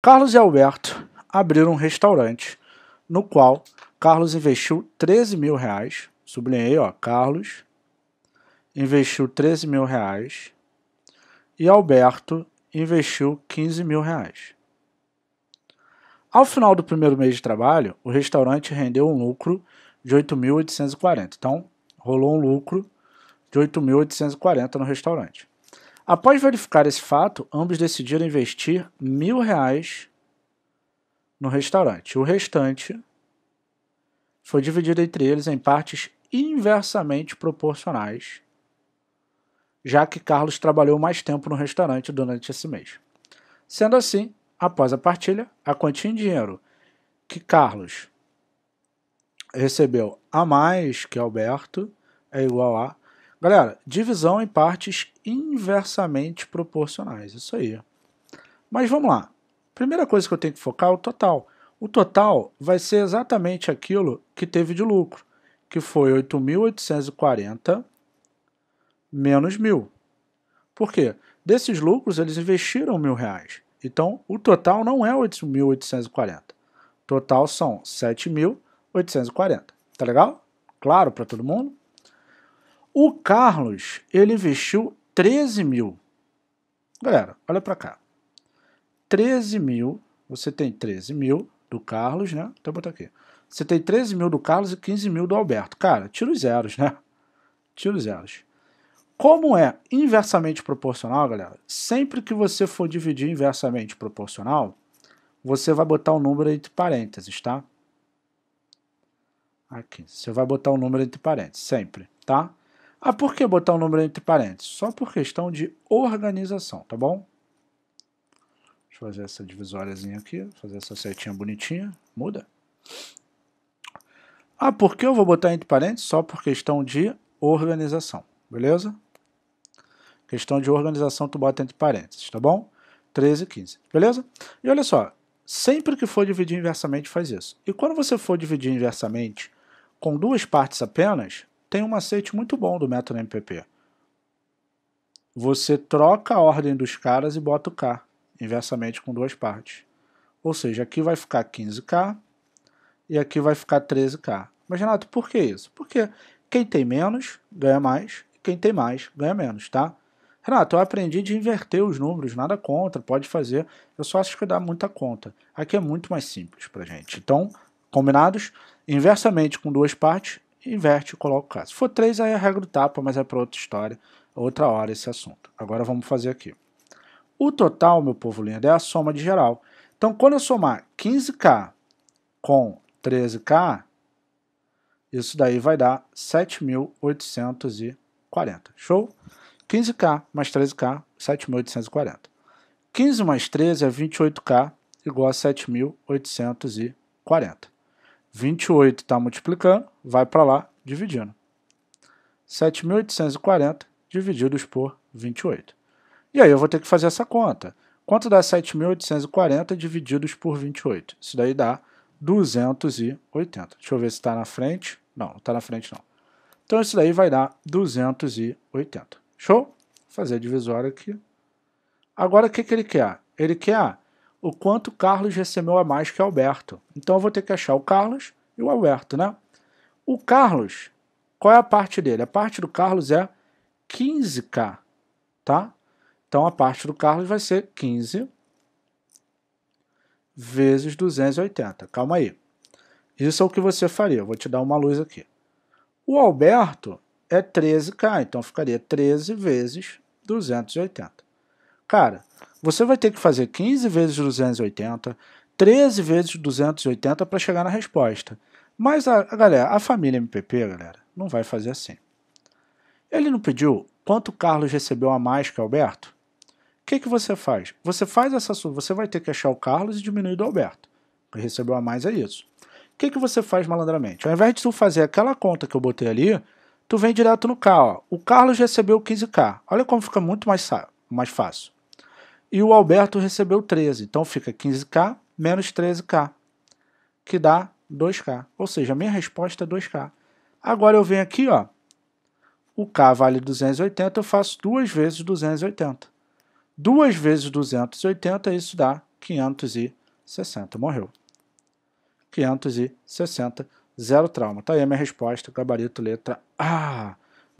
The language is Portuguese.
Carlos e Alberto abriram um restaurante no qual Carlos investiu 13 mil reais. Sublinhei, ó, Carlos investiu 13 mil reais e Alberto investiu 15 mil reais. Ao final do primeiro mês de trabalho, o restaurante rendeu um lucro de 8.840. Então, rolou um lucro de 8.840 no restaurante. Após verificar esse fato, ambos decidiram investir mil reais no restaurante. O restante foi dividido entre eles em partes inversamente proporcionais, já que Carlos trabalhou mais tempo no restaurante durante esse mês. Sendo assim, após a partilha, a quantia em dinheiro que Carlos recebeu a mais que Alberto é igual a Galera, divisão em partes inversamente proporcionais, isso aí. Mas vamos lá. Primeira coisa que eu tenho que focar é o total. O total vai ser exatamente aquilo que teve de lucro, que foi 8.840 menos mil. Por quê? Desses lucros, eles investiram mil reais. Então, o total não é 8.840. Total são 7.840. Tá legal? Claro para todo mundo? O Carlos, ele investiu 13 mil. Galera, olha para cá. 13 mil, você tem 13 mil do Carlos, né? Então botar aqui. Você tem 13 mil do Carlos e 15 mil do Alberto. Cara, tira os zeros, né? Tira os zeros. Como é inversamente proporcional, galera, sempre que você for dividir inversamente proporcional, você vai botar o um número entre parênteses, tá? Aqui, você vai botar o um número entre parênteses, sempre, tá? Ah, por que botar um número entre parênteses? Só por questão de organização, tá bom? Deixa eu fazer essa divisóriazinha aqui, fazer essa setinha bonitinha, muda. Ah, por que eu vou botar entre parênteses? Só por questão de organização, beleza? Questão de organização tu bota entre parênteses, tá bom? 13 e 15, beleza? E olha só, sempre que for dividir inversamente faz isso. E quando você for dividir inversamente com duas partes apenas, tem um macete muito bom do método MPP. Você troca a ordem dos caras e bota o K, inversamente com duas partes. Ou seja, aqui vai ficar 15K e aqui vai ficar 13K. Mas Renato, por que isso? Porque quem tem menos ganha mais, e quem tem mais ganha menos, tá? Renato, eu aprendi de inverter os números, nada contra, pode fazer. Eu só acho que dá muita conta. Aqui é muito mais simples pra gente. Então, combinados? Inversamente com duas partes, inverte e coloca o caso. Se for 3, aí é a regra do tapa, mas é para outra história, outra hora esse assunto. Agora vamos fazer aqui. O total, meu povo lindo, é a soma de geral. Então, quando eu somar 15K com 13K, isso daí vai dar 7.840. Show? 15K mais 13K, 7.840. 15 mais 13 é 28K, igual a 7.840. 28 está multiplicando, vai para lá dividindo. 7.840 divididos por 28. E aí eu vou ter que fazer essa conta. Quanto dá 7.840 divididos por 28? Isso daí dá 280. Deixa eu ver se está na frente. Não, não está na frente não. Então isso daí vai dar 280. Show? Vou fazer a divisória aqui. Agora o que, que ele quer? Ele quer o quanto Carlos recebeu a mais que Alberto. Então eu vou ter que achar o Carlos e o Alberto, né? O Carlos, qual é a parte dele? A parte do Carlos é 15K, tá? Então a parte do Carlos vai ser 15 vezes 280. Calma aí. Isso é o que você faria. Eu vou te dar uma luz aqui. O Alberto é 13K, então ficaria 13 vezes 280. Cara, você vai ter que fazer 15 vezes 280, 13 vezes 280 para chegar na resposta. Mas a, a, galera, a família MPP, galera, não vai fazer assim. Ele não pediu quanto Carlos recebeu a mais que Alberto? O que, que você faz? Você faz essa soma, você vai ter que achar o Carlos e diminuir do Alberto. Que recebeu a mais é isso. O que, que você faz malandramente? Ao invés de tu fazer aquela conta que eu botei ali, tu vem direto no K. Ó. O Carlos recebeu 15K. Olha como fica muito mais, mais fácil. E o Alberto recebeu 13. Então fica 15K menos 13K, que dá 2K. Ou seja, a minha resposta é 2K. Agora eu venho aqui, ó. O K vale 280, eu faço 2 vezes 280. 2 vezes 280, isso dá 560. Morreu. 560, zero trauma. Tá aí a minha resposta, gabarito letra A.